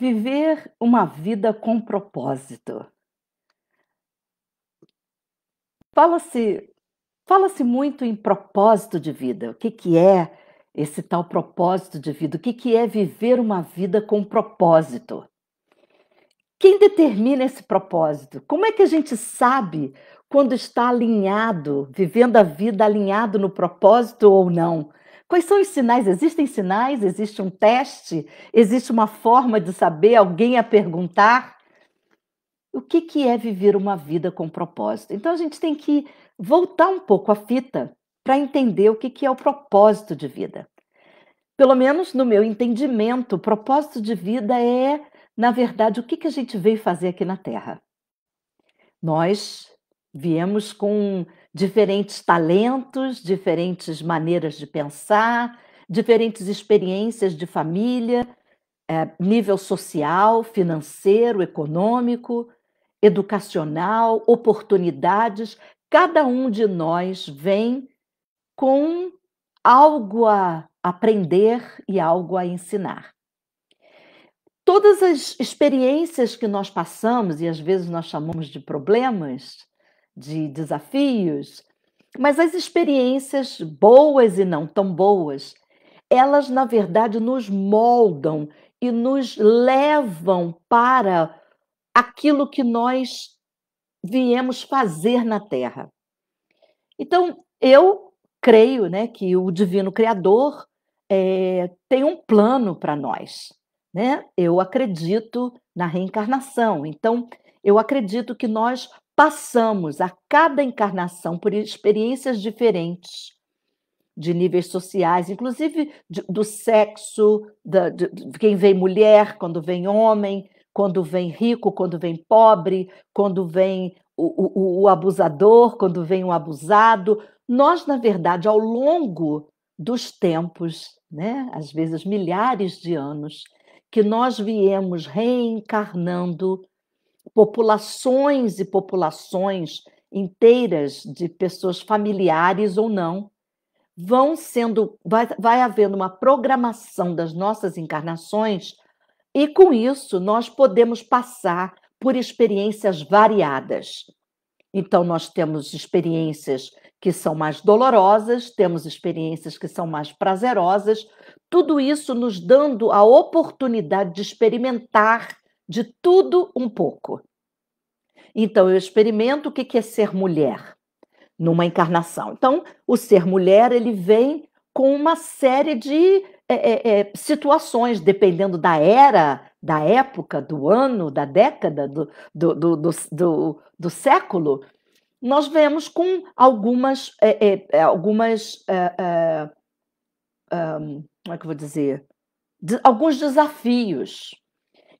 Viver uma vida com propósito. Fala-se fala-se muito em propósito de vida. O que, que é esse tal propósito de vida? O que, que é viver uma vida com propósito? Quem determina esse propósito? Como é que a gente sabe quando está alinhado, vivendo a vida alinhado no propósito ou não? Quais são os sinais? Existem sinais? Existe um teste? Existe uma forma de saber? Alguém a perguntar? O que, que é viver uma vida com propósito? Então a gente tem que voltar um pouco a fita para entender o que, que é o propósito de vida. Pelo menos no meu entendimento, o propósito de vida é, na verdade, o que, que a gente veio fazer aqui na Terra. Nós viemos com diferentes talentos, diferentes maneiras de pensar, diferentes experiências de família, é, nível social, financeiro, econômico, educacional, oportunidades. Cada um de nós vem com algo a aprender e algo a ensinar. Todas as experiências que nós passamos, e às vezes nós chamamos de problemas, de desafios, mas as experiências boas e não tão boas, elas na verdade nos moldam e nos levam para aquilo que nós viemos fazer na Terra. Então, eu creio né, que o Divino Criador é, tem um plano para nós. Né? Eu acredito na reencarnação. Então, eu acredito que nós Passamos a cada encarnação por experiências diferentes, de níveis sociais, inclusive de, do sexo, da, de, de quem vem mulher, quando vem homem, quando vem rico, quando vem pobre, quando vem o, o, o abusador, quando vem o um abusado. Nós, na verdade, ao longo dos tempos, né, às vezes milhares de anos, que nós viemos reencarnando populações e populações inteiras de pessoas familiares ou não vão sendo vai, vai havendo uma programação das nossas encarnações e com isso nós podemos passar por experiências variadas. Então nós temos experiências que são mais dolorosas, temos experiências que são mais prazerosas, tudo isso nos dando a oportunidade de experimentar de tudo um pouco. Então, eu experimento o que é ser mulher numa encarnação. Então, o ser mulher ele vem com uma série de é, é, é situações, dependendo da era, da época, do ano, da década, do, do, do, do, do século, nós vemos com algumas, é, é, é algumas um, como é que eu vou dizer? De, alguns desafios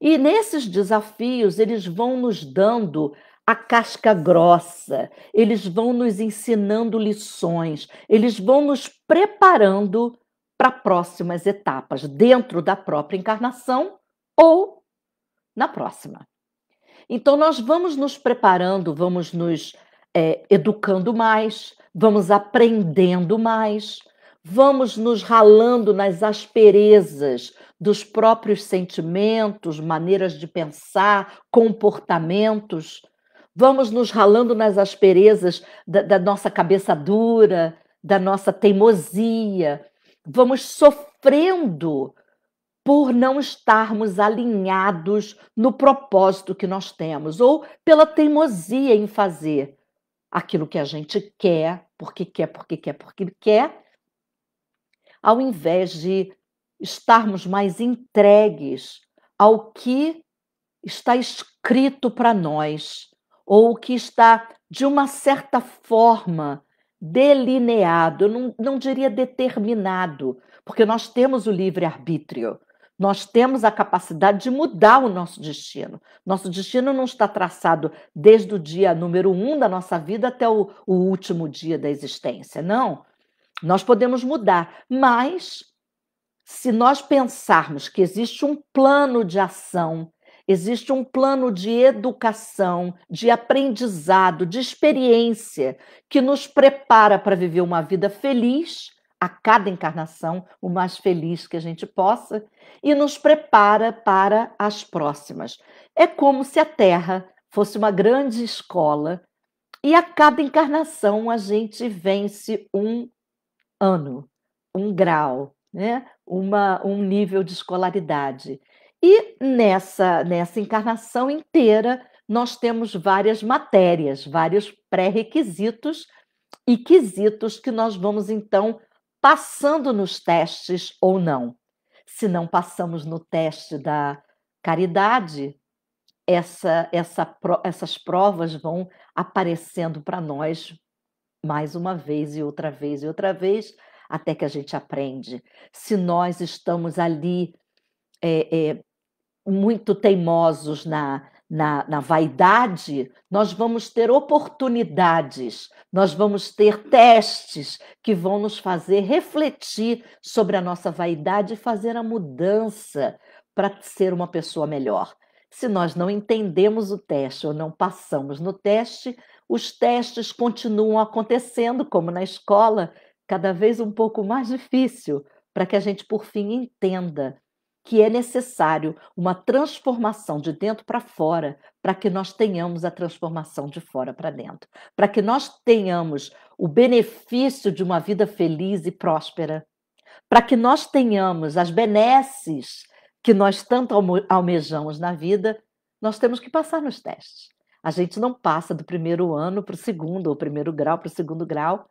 e nesses desafios, eles vão nos dando a casca grossa, eles vão nos ensinando lições, eles vão nos preparando para próximas etapas, dentro da própria encarnação ou na próxima. Então, nós vamos nos preparando, vamos nos é, educando mais, vamos aprendendo mais, vamos nos ralando nas asperezas dos próprios sentimentos, maneiras de pensar, comportamentos, vamos nos ralando nas asperezas da, da nossa cabeça dura, da nossa teimosia, vamos sofrendo por não estarmos alinhados no propósito que nós temos, ou pela teimosia em fazer aquilo que a gente quer, porque quer, porque quer, porque quer, ao invés de estarmos mais entregues ao que está escrito para nós, ou o que está, de uma certa forma, delineado, eu não, não diria determinado, porque nós temos o livre-arbítrio, nós temos a capacidade de mudar o nosso destino. Nosso destino não está traçado desde o dia número um da nossa vida até o, o último dia da existência, não. Nós podemos mudar, mas se nós pensarmos que existe um plano de ação, existe um plano de educação, de aprendizado, de experiência que nos prepara para viver uma vida feliz a cada encarnação, o mais feliz que a gente possa, e nos prepara para as próximas. É como se a Terra fosse uma grande escola e a cada encarnação a gente vence um ano, um grau, né? Uma, um nível de escolaridade. E nessa, nessa encarnação inteira, nós temos várias matérias, vários pré-requisitos e quesitos que nós vamos então passando nos testes ou não. Se não passamos no teste da caridade, essa, essa, essas provas vão aparecendo para nós mais uma vez e outra vez e outra vez, até que a gente aprende. Se nós estamos ali é, é, muito teimosos na, na, na vaidade, nós vamos ter oportunidades, nós vamos ter testes que vão nos fazer refletir sobre a nossa vaidade e fazer a mudança para ser uma pessoa melhor. Se nós não entendemos o teste ou não passamos no teste, os testes continuam acontecendo, como na escola, cada vez um pouco mais difícil, para que a gente, por fim, entenda que é necessário uma transformação de dentro para fora, para que nós tenhamos a transformação de fora para dentro, para que nós tenhamos o benefício de uma vida feliz e próspera, para que nós tenhamos as benesses que nós tanto almejamos na vida, nós temos que passar nos testes. A gente não passa do primeiro ano para o segundo, ou primeiro grau para o segundo grau,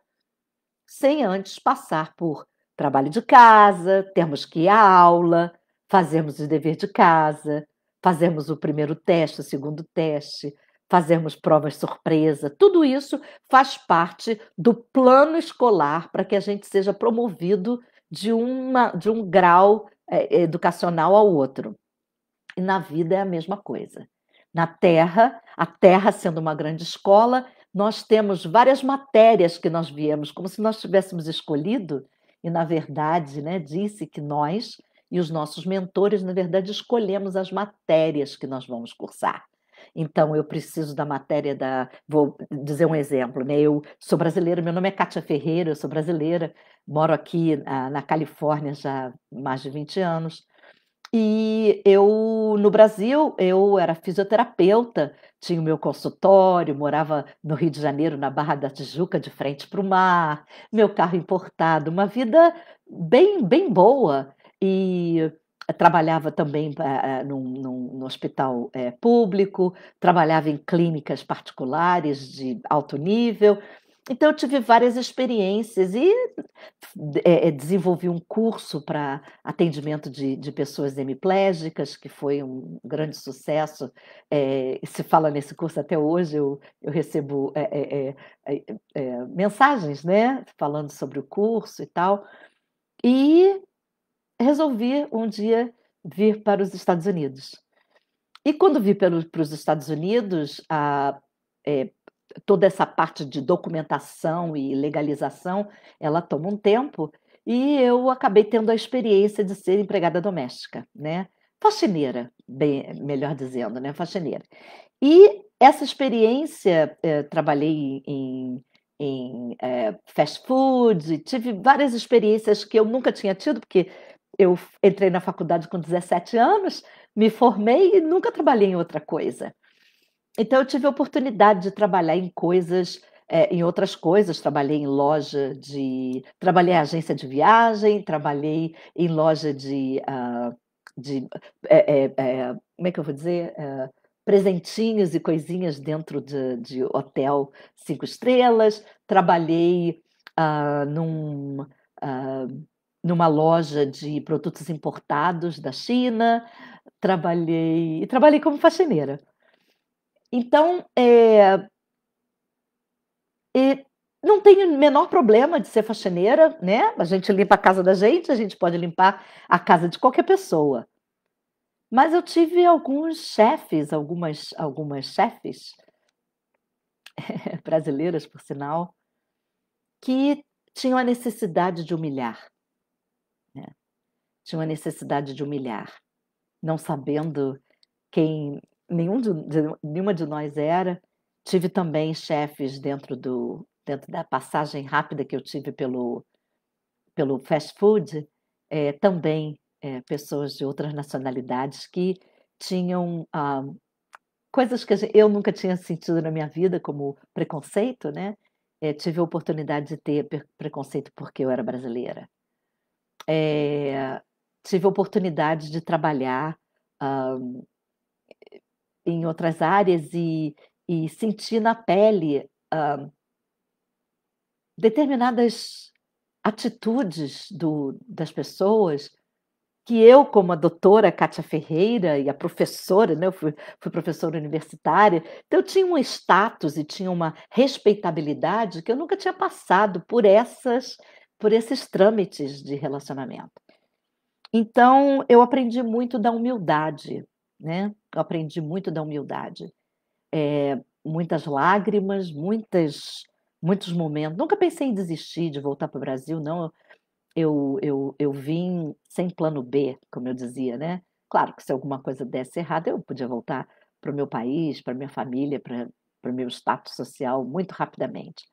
sem antes passar por trabalho de casa, termos que ir à aula, fazermos o dever de casa, fazermos o primeiro teste, o segundo teste, fazermos provas surpresa. Tudo isso faz parte do plano escolar para que a gente seja promovido de, uma, de um grau é, educacional ao outro. E na vida é a mesma coisa na Terra, a Terra sendo uma grande escola, nós temos várias matérias que nós viemos, como se nós tivéssemos escolhido, e na verdade, né, disse que nós e os nossos mentores, na verdade, escolhemos as matérias que nós vamos cursar. Então, eu preciso da matéria da. Vou dizer um exemplo, né? Eu sou brasileira, meu nome é Kátia Ferreira, eu sou brasileira, moro aqui na, ah, na Califórnia já há mais de 20 anos. E eu, no Brasil, eu era fisioterapeuta, tinha o meu consultório, morava no Rio de Janeiro, na Barra da Tijuca, de frente para o mar, meu carro importado, uma vida bem, bem boa. E trabalhava também no eh, eh, num, num, num hospital eh, público, trabalhava em clínicas particulares de alto nível. Então, eu tive várias experiências e é, é desenvolvi um curso para atendimento de, de, pessoas hemiplégicas, que foi um grande sucesso. É, se fala nesse curso até hoje, eu, eu recebo é, é, é, mensagens né, falando sobre o curso e tal. E resolvi um dia vir para os Estados Unidos. E quando vi para os Estados Unidos, a, é, toda essa parte de documentação e legalização, ela toma um tempo, e eu acabei tendo a experiência de ser empregada doméstica, né? Faxineira, bem, melhor dizendo, né? Faxineira. E essa experiência, eh, trabalhei em, em eh, fast food, tive várias experiências que eu nunca tinha tido, porque eu entrei na faculdade com 17 anos, me formei e nunca trabalhei em outra coisa. Então, eu tive a oportunidade de trabalhar em coisas, é, em outras coisas. Trabalhei em loja de. Trabalhei em agência de viagem, trabalhei em loja de. Uh, de é, é, como é que eu vou dizer? presentinhos e coisinhas dentro de, de hotel cinco estrelas. Trabalhei uh, num. Ah, numa loja de produtos importados da China, trabalhei e trabalhei como faxineira. Então, é, não tenho o menor problema de ser faxineira, né? A gente limpa a casa da gente, a gente pode limpar a casa de qualquer pessoa. Mas eu tive alguns chefes, algumas, algumas chefes, brasileiras, por sinal, que tinham a necessidade de humilhar. Né? Tinham a necessidade de humilhar, não sabendo quem nenhum de, nenhuma de nós era. Tive também chefes dentro do dentro da passagem rápida que eu tive pelo pelo fast food, é, também é, pessoas de outras nacionalidades que tinham ah, coisas que eu nunca tinha sentido na minha vida, como preconceito, né? É, tive a oportunidade de ter preconceito porque eu era brasileira. tive a oportunidade de trabalhar ah, em outras áreas e, e sentir na pele determinadas atitudes do, das pessoas que eu, como a doutora Cátia Ferreira e a professora, né, eu fui, fui, professora universitária, então eu tinha um status e tinha uma respeitabilidade que eu nunca tinha passado por essas, por esses trâmites de relacionamento. Então eu aprendi muito da humildade, né? Eu aprendi muito da humildade. É, muitas lágrimas, muitas, muitos momentos. Nunca pensei em desistir de voltar para o Brasil, não. Eu, eu, eu vim sem plano B, como eu dizia, né? Claro que se alguma coisa desse errado, eu podia voltar para o meu país, para minha família, para o meu status social muito rapidamente.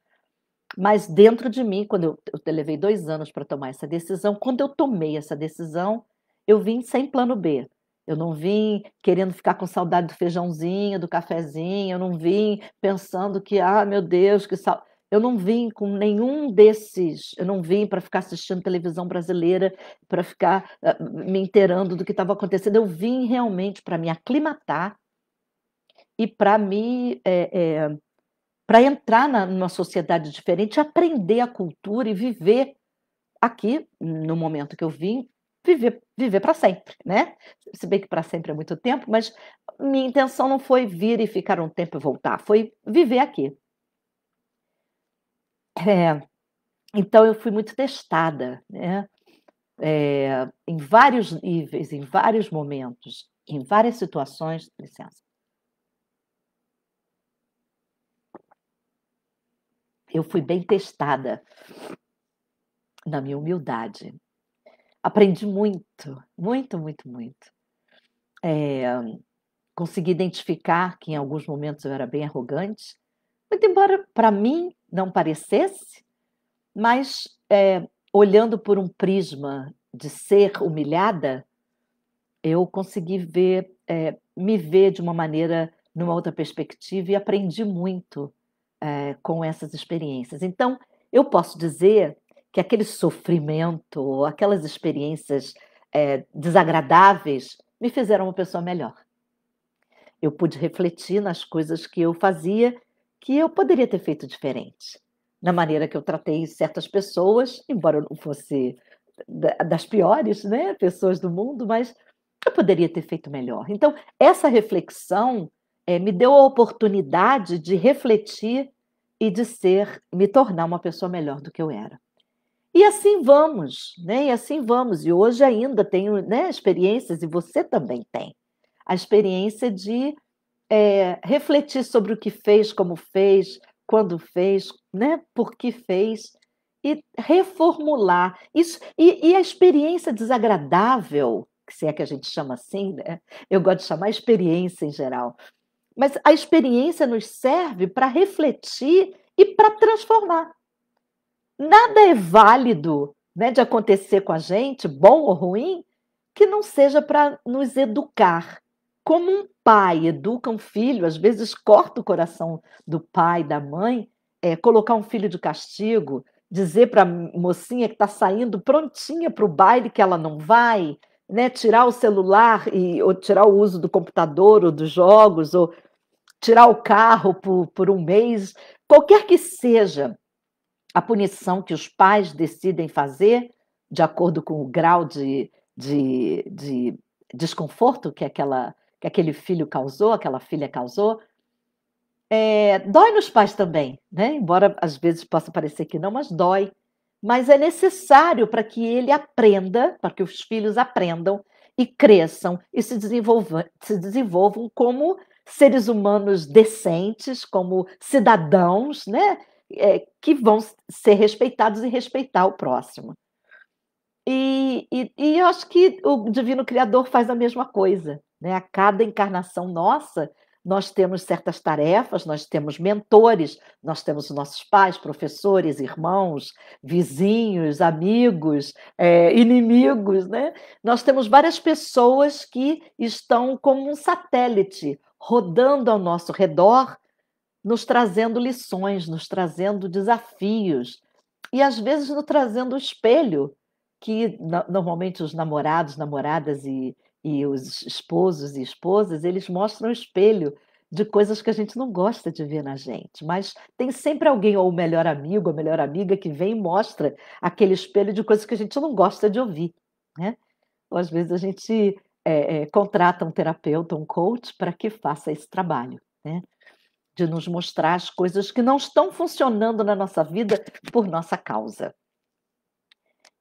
Mas dentro de mim, quando eu, eu levei dois anos para tomar essa decisão, quando eu tomei essa decisão, eu vim sem plano B. Eu não vim querendo ficar com saudade do feijãozinho, do cafezinho, eu não vim pensando que, ah, meu Deus, que sal... Eu não vim com nenhum desses, eu não vim para ficar assistindo televisão brasileira, para ficar ah, me inteirando do que estava acontecendo. Eu vim realmente para me aclimatar e para me é, eh, é, eh, para entrar na, numa sociedade diferente, aprender a cultura e viver aqui no momento que eu vim viver, viver para sempre, né? Se bem que para sempre é muito tempo, mas minha intenção não foi vir e ficar um tempo e voltar, foi viver aqui. É, então eu fui muito testada, né? É, em vários níveis, em vários momentos, em várias situações. Licença. Eu fui bem testada na minha humildade aprendi muito, muito, muito, muito. É, consegui identificar que em alguns momentos eu era bem arrogante, muito embora para mim não parecesse, mas é, olhando por um prisma de ser humilhada, eu consegui ver, é, me ver de uma maneira, numa outra perspectiva e aprendi muito é, com essas experiências. Então, eu posso dizer que aquele sofrimento, aquelas experiências é, desagradáveis me fizeram uma pessoa melhor. Eu pude refletir nas coisas que eu fazia que eu poderia ter feito diferente, na maneira que eu tratei certas pessoas, embora eu não fosse das piores, né, pessoas do mundo, mas eu poderia ter feito melhor. Então, essa reflexão é, me deu a oportunidade de refletir e de ser, me tornar uma pessoa melhor do que eu era. E assim vamos, né? E assim vamos. E hoje ainda tenho né, experiências, e você também tem, a experiência de é, refletir sobre o que fez, como fez, quando fez, né? Por que fez e reformular isso. E, e, a experiência desagradável, se é que a gente chama assim, né? eu gosto de chamar experiência em geral, mas a experiência nos serve para refletir e para transformar nada é válido né, de acontecer com a gente, bom ou ruim, que não seja para nos educar. Como um pai educa um filho, às vezes corta o coração do pai, da mãe, é, colocar um filho de castigo, dizer para a mocinha que está saindo prontinha para o baile que ela não vai, né, tirar o celular e, ou tirar o uso do computador ou dos jogos, ou tirar o carro por, por um mês, qualquer que seja a punição que os pais decidem fazer, de acordo com o grau de, de, de desconforto que, aquela, que aquele filho causou, aquela filha causou, é, dói nos pais também, né? embora às vezes possa parecer que não, mas dói. Mas é necessário para que ele aprenda, para que os filhos aprendam e cresçam e se desenvolvam, se desenvolvam como seres humanos decentes, como cidadãos, né? é, que vão ser respeitados e respeitar o próximo. E, e, e, eu acho que o Divino Criador faz a mesma coisa. Né? A cada encarnação nossa, nós temos certas tarefas, nós temos mentores, nós temos nossos pais, professores, irmãos, vizinhos, amigos, é, inimigos, né? Nós temos várias pessoas que estão como um satélite rodando ao nosso redor nos trazendo lições, nos trazendo desafios e às vezes nos trazendo o espelho que normalmente os namorados, namoradas e, e os esposos e esposas, eles mostram o espelho de coisas que a gente não gosta de ver na gente, mas tem sempre alguém, ou o melhor amigo, a melhor amiga, que vem e mostra aquele espelho de coisas que a gente não gosta de ouvir. Né? Ou às vezes a gente é, é, contrata um terapeuta, um coach, para que faça esse trabalho. Né? de nos mostrar as coisas que não estão funcionando na nossa vida por nossa causa.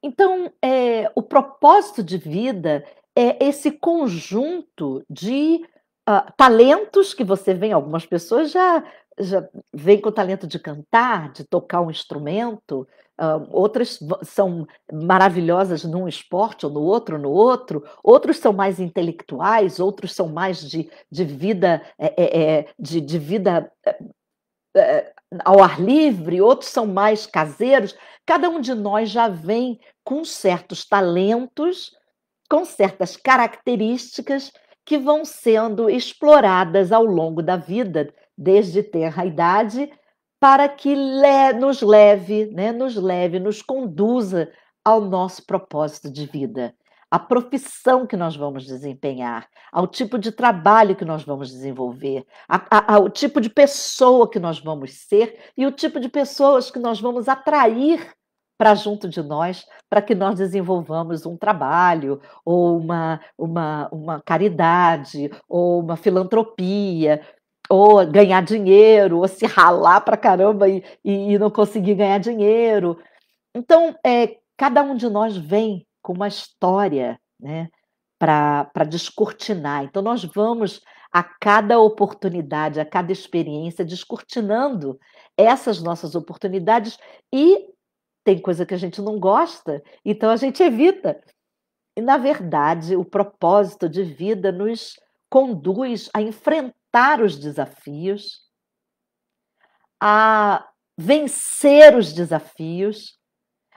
Então, é, o propósito de vida é esse conjunto de uh, talentos que você vê. algumas pessoas já, já vêm com o talento de cantar, de tocar um instrumento, Uh, outras são maravilhosas num esporte ou no outro, no outro, outros são mais intelectuais, outros são mais de, de vida é, é, é de, de, vida é, é, ao ar livre, outros são mais caseiros. Cada um de nós já vem com certos talentos, com certas características que vão sendo exploradas ao longo da vida, desde ter a idade para que le nos leve, né, nos leve, nos conduza ao nosso propósito de vida, à profissão que nós vamos desempenhar, ao tipo de trabalho que nós vamos desenvolver, a, a, ao tipo de pessoa que nós vamos ser e o tipo de pessoas que nós vamos atrair para junto de nós, para que nós desenvolvamos um trabalho, ou uma, uma, uma caridade, ou uma filantropia, ou ganhar dinheiro, ou se ralar para caramba e, e, e, não conseguir ganhar dinheiro. Então, é, cada um de nós vem com uma história né, para descortinar. Então, nós vamos a cada oportunidade, a cada experiência, descortinando essas nossas oportunidades e tem coisa que a gente não gosta, então a gente evita. E, na verdade, o propósito de vida nos conduz a enfrentar enfrentar os desafios, a vencer os desafios,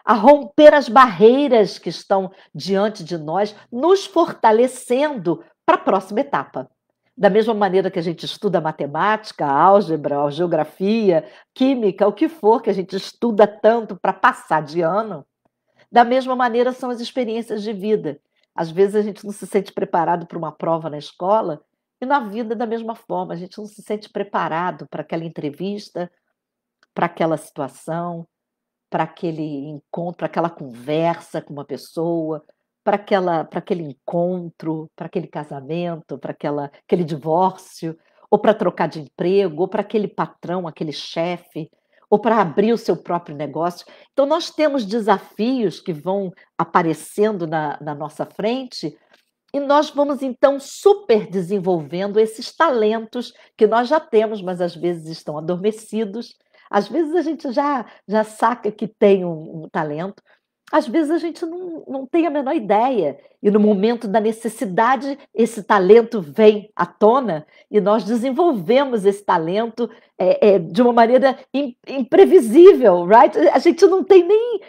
a romper as barreiras que estão diante de nós, nos fortalecendo para a próxima etapa. Da mesma maneira que a gente estuda matemática, álgebra, geografia, química, o que for que a gente estuda tanto para passar de ano, da mesma maneira são as experiências de vida. Às vezes a gente não se sente preparado para uma prova na escola, e na vida, da mesma forma, a gente não se sente preparado para aquela entrevista, para aquela situação, para aquele encontro, para aquela conversa com uma pessoa, para aquela, para aquele encontro, para aquele casamento, para aquela, aquele divórcio, ou para trocar de emprego, ou para aquele patrão, aquele chefe, ou para abrir o seu próprio negócio. Então nós temos desafios que vão aparecendo na, na nossa frente e nós vamos então super desenvolvendo esses talentos que nós já temos, mas às vezes estão adormecidos. Às vezes a gente já, já saca que tem um, um talento, às vezes a gente não, não tem a menor ideia. E no momento da necessidade, esse talento vem à tona e nós desenvolvemos esse talento é, é, de uma maneira imprevisível, right? A gente não tem nem,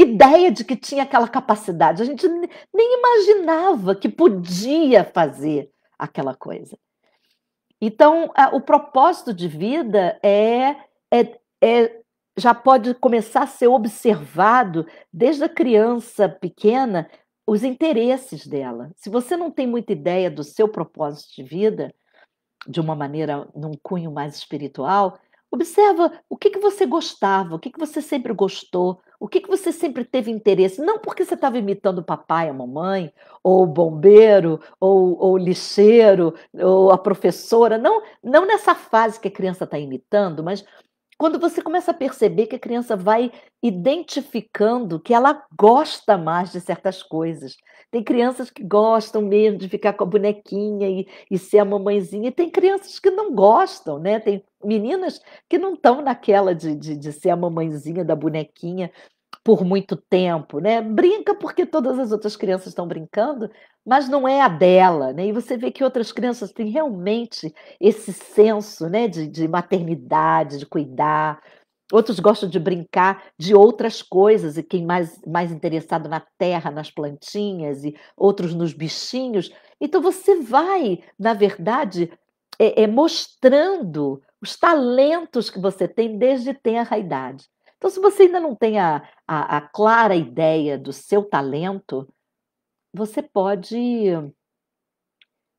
ideia de que tinha aquela capacidade. A gente nem imaginava que podia fazer aquela coisa. Então, a, o propósito de vida é, é, é já pode começar a ser observado desde a criança pequena os interesses dela. Se você não tem muita ideia do seu propósito de vida, de uma maneira, num cunho mais espiritual, observa o que, que você gostava, o que, que você sempre gostou, o que, que você sempre teve interesse? Não porque você estava imitando o papai, a mamãe, ou o bombeiro, ou, ou o lixeiro, ou a professora. Não, não nessa fase que a criança está imitando, mas quando você começa a perceber que a criança vai identificando que ela gosta mais de certas coisas. Tem crianças que gostam mesmo de ficar com a bonequinha e, e ser a mamãezinha, e tem crianças que não gostam, né? Tem meninas que não estão naquela de, de, de ser a mamãezinha da bonequinha por muito tempo, né? Brinca porque todas as outras crianças estão brincando, mas não é a dela, né? E você vê que outras crianças têm realmente esse senso, né, de, de maternidade, de cuidar. Outros gostam de brincar de outras coisas, e quem mais, mais interessado na terra, nas plantinhas, e outros nos bichinhos. Então você vai, na verdade, é, é mostrando os talentos que você tem desde tenra idade. Então, se você ainda não tem a, a, a clara ideia do seu talento, você pode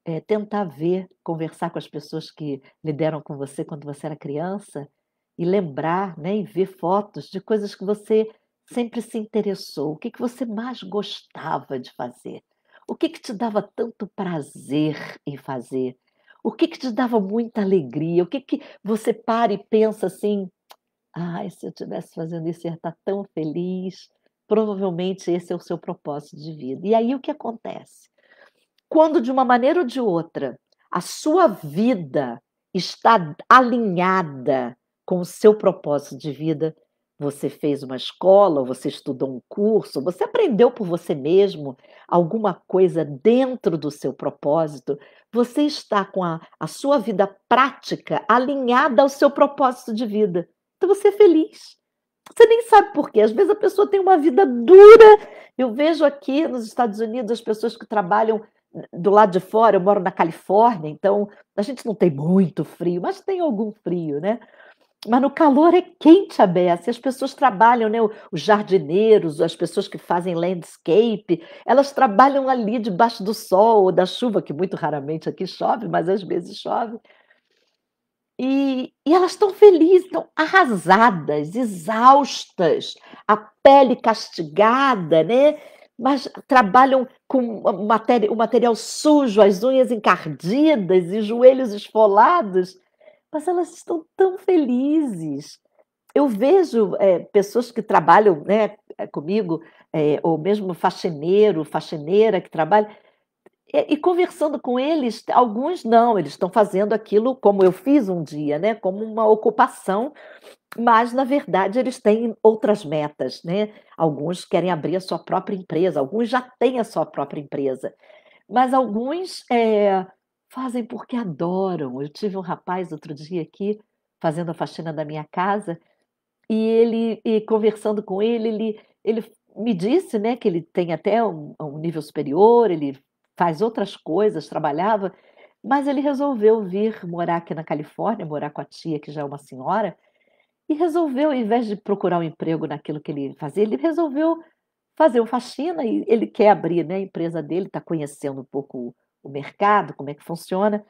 é, tentar ver, conversar com as pessoas que lideram com você quando você era criança e lembrar, né, e ver fotos de coisas que você sempre se interessou, o que, que você mais gostava de fazer, o que, que te dava tanto prazer em fazer, o que, que te dava muita alegria, o que, que você para e pensa assim, Ai, se eu estivesse fazendo isso, ia estar tão feliz. Provavelmente esse é o seu propósito de vida. E aí o que acontece? Quando de uma maneira ou de outra a sua vida está alinhada com o seu propósito de vida, você fez uma escola, você estudou um curso, você aprendeu por você mesmo alguma coisa dentro do seu propósito, você está com a, a sua vida prática alinhada ao seu propósito de vida para você é feliz. Você nem sabe por quê. Às vezes a pessoa tem uma vida dura. Eu vejo aqui nos Estados Unidos as pessoas que trabalham hum, do lado de fora. Eu moro na Califórnia, então a gente não tem muito frio, mas tem algum frio, né? Mas no calor é quente a beça, as pessoas trabalham, né? Os jardineiros, as pessoas que fazem landscape, elas trabalham ali debaixo do sol ou da chuva, que muito raramente aqui chove, mas às vezes chove. E, e elas estão felizes, estão arrasadas, exaustas, a pele castigada, né? Mas trabalham com o material, o material sujo, as unhas encardidas e joelhos esfolados, mas elas estão tão felizes. Eu vejo é, pessoas que trabalham né, comigo, é, ou mesmo faxineiro, faxineira que trabalha, e, e conversando com eles, alguns não, eles estão fazendo aquilo como eu fiz um dia, né? Como uma ocupação, mas na verdade eles têm outras metas, né? Alguns querem abrir a sua própria empresa, alguns já têm a sua própria empresa, mas alguns é, fazem porque adoram. Eu tive um rapaz outro dia aqui fazendo a faxina da minha casa e ele e conversando com ele, ele, ele me disse, né, que ele tem até um, um nível superior, ele faz outras coisas, trabalhava, mas ele resolveu vir morar aqui na Califórnia, morar com a tia, que já é uma senhora, e resolveu, ao invés de procurar um emprego naquilo que ele fazia, ele resolveu fazer o faxina e ele quer abrir né, a empresa dele, está conhecendo um pouco o mercado, como é que funciona,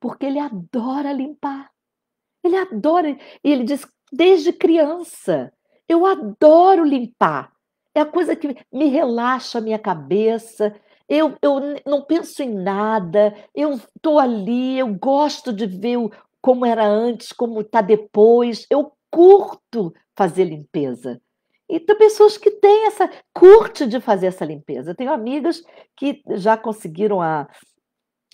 porque ele adora limpar. Ele adora, e ele diz, desde criança, eu adoro limpar. É a coisa que me relaxa a minha cabeça, eu, eu não penso em nada, eu estou ali, eu gosto de ver como era antes, como está depois, eu curto fazer limpeza. E tem pessoas que têm essa, curte de fazer essa limpeza. Eu tenho amigas que já conseguiram a,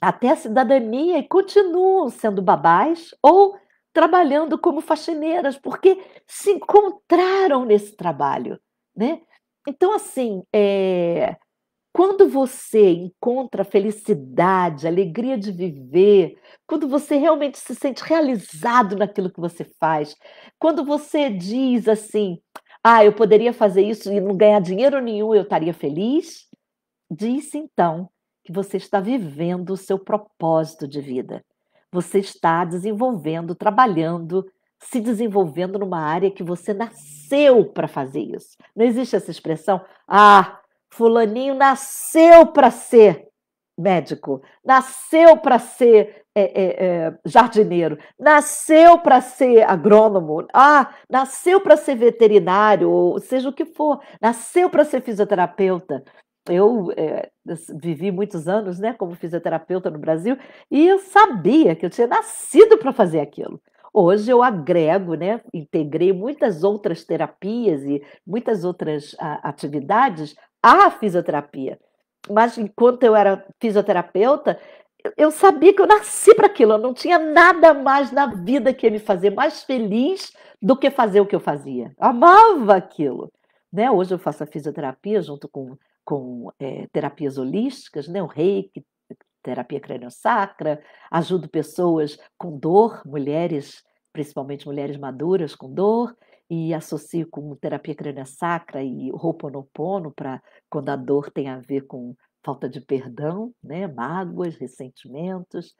até a cidadania e continuam sendo babás ou trabalhando como faxineiras, porque se encontraram nesse trabalho, né? Então, assim, é, quando você encontra felicidade, alegria de viver, quando você realmente se sente realizado naquilo que você faz, quando você diz assim: ah, eu poderia fazer isso e não ganhar dinheiro nenhum, eu estaria feliz, diz então que você está vivendo o seu propósito de vida. Você está desenvolvendo, trabalhando, se desenvolvendo numa área que você nasceu para fazer isso. Não existe essa expressão, ah, Fulaninho nasceu para ser médico, nasceu para ser é, é, é, jardineiro, nasceu para ser agrônomo, ah, nasceu para ser veterinário, ou seja o que for, nasceu para ser fisioterapeuta. Eu é, assim, vivi muitos anos né, como fisioterapeuta no Brasil e eu sabia que eu tinha nascido para fazer aquilo. Hoje eu agrego, né, integrei muitas outras terapias e muitas outras a, ah, atividades à fisioterapia. Mas enquanto eu era fisioterapeuta, eu sabia que eu nasci para aquilo, eu não tinha nada mais na vida que me fazer mais feliz do que fazer o que eu fazia. Eu amava aquilo. Né? Hoje eu faço a fisioterapia junto com, com é, terapias holísticas, né? o reiki, terapia crânio-sacra, ajudo pessoas com dor, mulheres, principalmente mulheres maduras com dor, e associo com terapia crânio sacra e rouponopono para quando a dor tem a ver com falta de perdão, né, mágoas, ressentimentos.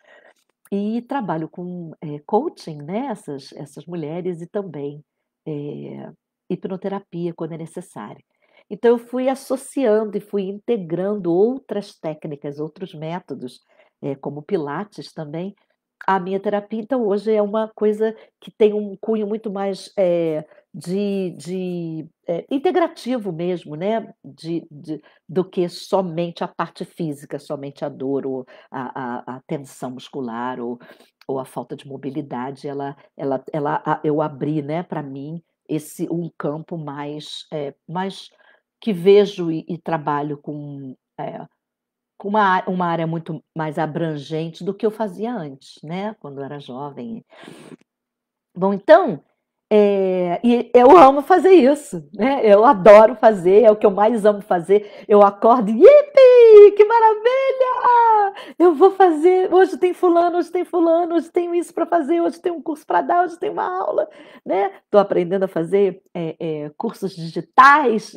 E trabalho com é, coaching né, essas, essas mulheres e também é, hipnoterapia quando é necessário. Então eu fui associando e fui integrando outras técnicas, outros métodos, é, como pilates também, a minha terapia, então, hoje é uma coisa que tem um cunho muito mais é, de, de é, integrativo mesmo, né? De, de, do que somente a parte física, somente a dor ou a, a, a tensão muscular ou, ou a falta de mobilidade. Ela, ela, ela, a, eu abri, né, para mim, esse um campo mais, é, mais que vejo e, e trabalho com com uma, uma área muito mais abrangente do que eu fazia antes, né? Quando eu era jovem. Bom, então, é, e eu amo fazer isso, né? Eu adoro fazer, é o que eu mais amo fazer. Eu acordo e que maravilha! Eu vou fazer. Hoje tem fulano, hoje tem fulano, hoje tenho isso para fazer, hoje tem um curso para dar, hoje tem uma aula, né? Estou aprendendo a fazer é, é, cursos digitais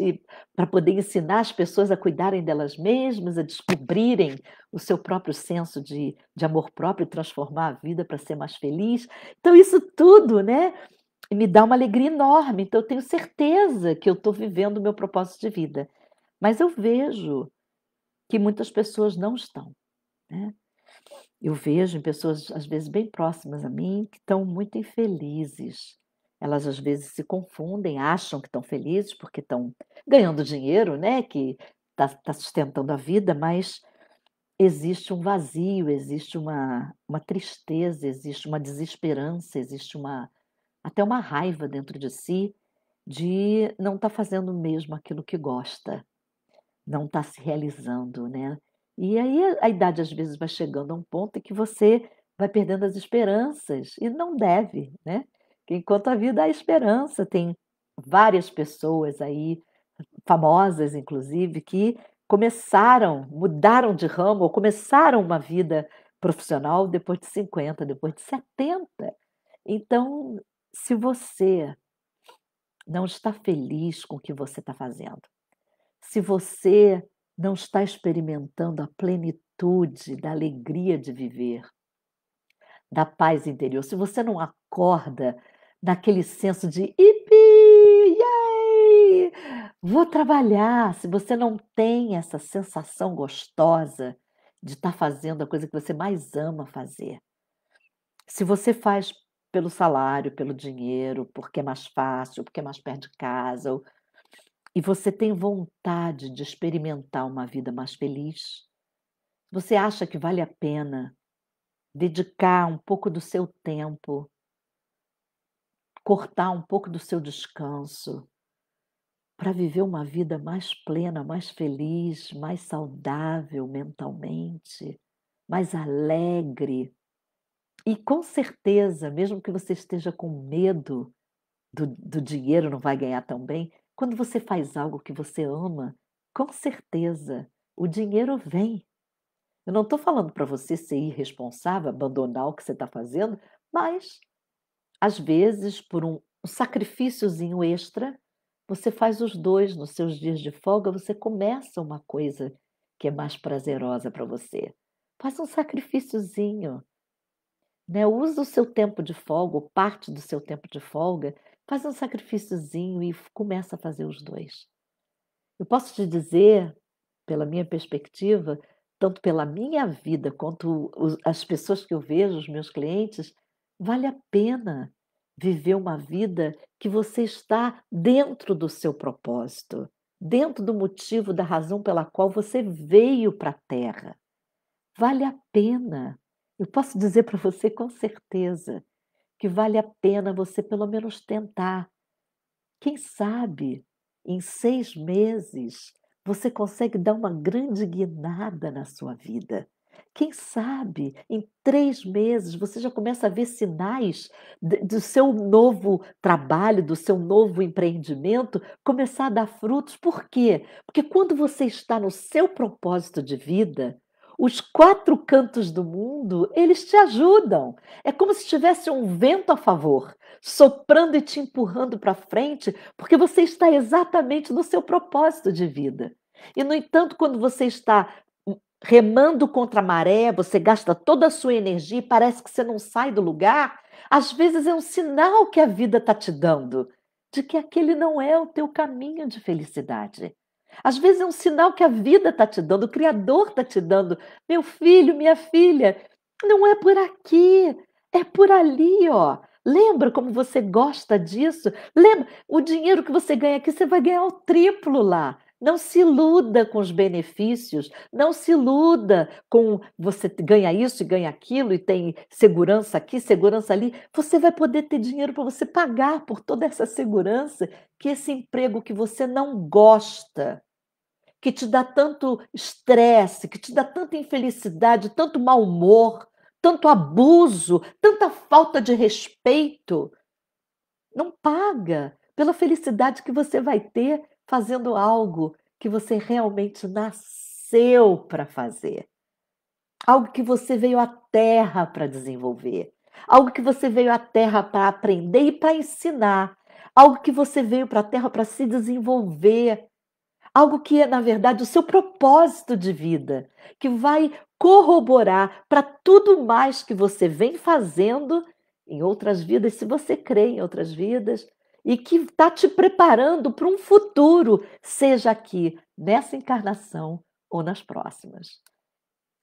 para poder ensinar as pessoas a cuidarem delas mesmas, a descobrirem o seu próprio senso de, de amor próprio, transformar a vida para ser mais feliz. Então isso tudo, né? Me dá uma alegria enorme. Então eu tenho certeza que eu estou vivendo o meu propósito de vida. Mas eu vejo que muitas pessoas não estão. Né? Eu vejo em pessoas, às vezes, bem próximas a mim, que estão muito infelizes. Elas, às vezes, se confundem, acham que estão felizes porque estão ganhando dinheiro, né? que está tá sustentando a vida, mas existe um vazio, existe uma, uma tristeza, existe uma desesperança, existe uma até uma raiva dentro de si de não estar tá fazendo mesmo aquilo que gosta, não está se realizando, né? E aí a idade às vezes vai chegando a um ponto em que você vai perdendo as esperanças e não deve, né? enquanto a vida há esperança, tem várias pessoas aí famosas inclusive que começaram, mudaram de ramo ou começaram uma vida profissional depois de 50, depois de 70. Então, se você não está feliz com o que você está fazendo, se você não está experimentando a plenitude da alegria de viver, da paz interior, se você não acorda naquele senso de hippie, yay, vou trabalhar, se você não tem essa sensação gostosa de estar tá fazendo a coisa que você mais ama fazer, se você faz pelo salário, pelo dinheiro, porque é mais fácil, porque é mais perto de casa, ou e você tem vontade de experimentar uma vida mais feliz, você acha que vale a pena dedicar um pouco do seu tempo, cortar um pouco do seu descanso para viver uma vida mais plena, mais feliz, mais saudável mentalmente, mais alegre. E com certeza, mesmo que você esteja com medo do, do dinheiro, não vai ganhar tão bem, quando você faz algo que você ama, com certeza o dinheiro vem. Eu não estou falando para você ser irresponsável, abandonar o que você está fazendo, mas às vezes, por um sacrifíciozinho extra, você faz os dois nos seus dias de folga, você começa uma coisa que é mais prazerosa para você. Faz um sacrifíciozinho né? Usa o seu tempo de folga, ou parte do seu tempo de folga, faz um sacrifíciozinho e começa a fazer os dois. Eu posso te dizer, pela minha perspectiva, tanto pela minha vida quanto as pessoas que eu vejo, os meus clientes, vale a pena viver uma vida que você está dentro do seu propósito, dentro do motivo da razão pela qual você veio para a Terra. Vale a pena eu posso dizer para você com certeza que vale a pena você pelo menos tentar. Quem sabe em seis meses você consegue dar uma grande guinada na sua vida. Quem sabe em três meses você já começa a ver sinais do seu novo trabalho, do seu novo empreendimento começar a dar frutos. Por quê? Porque quando você está no seu propósito de vida, os quatro cantos do mundo, eles te ajudam. É como se tivesse um vento a favor, soprando e te empurrando para frente, porque você está exatamente no seu propósito de vida. E, no entanto, quando você está remando contra a maré, você gasta toda a sua energia e parece que você não sai do lugar, às vezes é um sinal que a vida está te dando de que aquele não é o teu caminho de felicidade. Às vezes é um sinal que a vida está te dando, o Criador está te dando. Meu filho, minha filha, não é por aqui, é por ali, ó. Lembra como você gosta disso? Lembra, o dinheiro que você ganha aqui, você vai ganhar o triplo lá. Não se iluda com os benefícios, não se iluda com você ganha isso e ganha aquilo e tem segurança aqui, segurança ali. Você vai poder ter dinheiro para você pagar por toda essa segurança que esse emprego que você não gosta que te dá tanto estresse, que te dá tanta infelicidade, tanto mau humor, tanto abuso, tanta falta de respeito. Não paga pela felicidade que você vai ter fazendo algo que você realmente nasceu para fazer. Algo que você veio à Terra para desenvolver. Algo que você veio à Terra para aprender e para ensinar. Algo que você veio para a Terra para se desenvolver algo que é, na verdade, o seu propósito de vida, que vai corroborar para tudo mais que você vem fazendo em outras vidas, se você crê em outras vidas, e que está te preparando para um futuro, seja aqui, nessa encarnação ou nas próximas.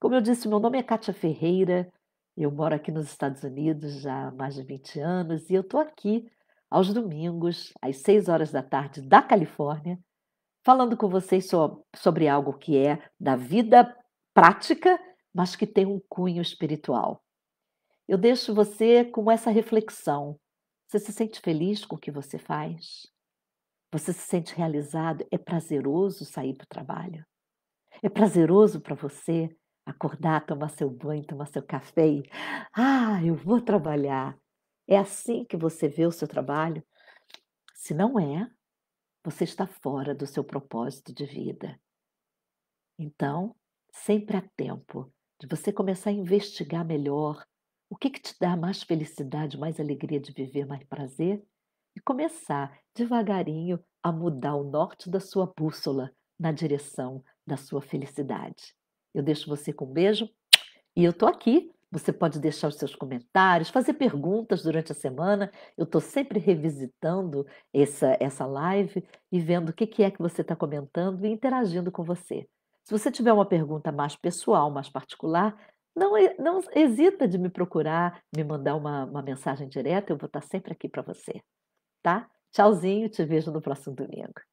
Como eu disse, meu nome é Kátia Ferreira, eu moro aqui nos Estados Unidos já há mais de 20 anos e eu estou aqui aos domingos, às 6 horas da tarde da Califórnia, falando com vocês so, sobre algo que é da vida prática, mas que tem um cunho espiritual. Eu deixo você com essa reflexão. Você se sente feliz com o que você faz? Você se sente realizado? É prazeroso sair para o trabalho? É prazeroso para você acordar, tomar seu banho, tomar seu café e, ah, eu vou trabalhar. É assim que você vê o seu trabalho? Se não é, você está fora do seu propósito de vida. Então, sempre há tempo de você começar a investigar melhor o que, que te dá mais felicidade, mais alegria de viver, mais prazer, e começar devagarinho a mudar o norte da sua bússola na direção da sua felicidade. Eu deixo você com um beijo e eu tô aqui você pode deixar os seus comentários, fazer perguntas durante a semana. Eu estou sempre revisitando essa, essa live e vendo o que, que é que você está comentando e interagindo com você. Se você tiver uma pergunta mais pessoal, mais particular, não, não hesita de me procurar, me mandar uma, uma mensagem direta, eu vou estar tá sempre aqui para você. Tá? Tchauzinho, te vejo no próximo domingo.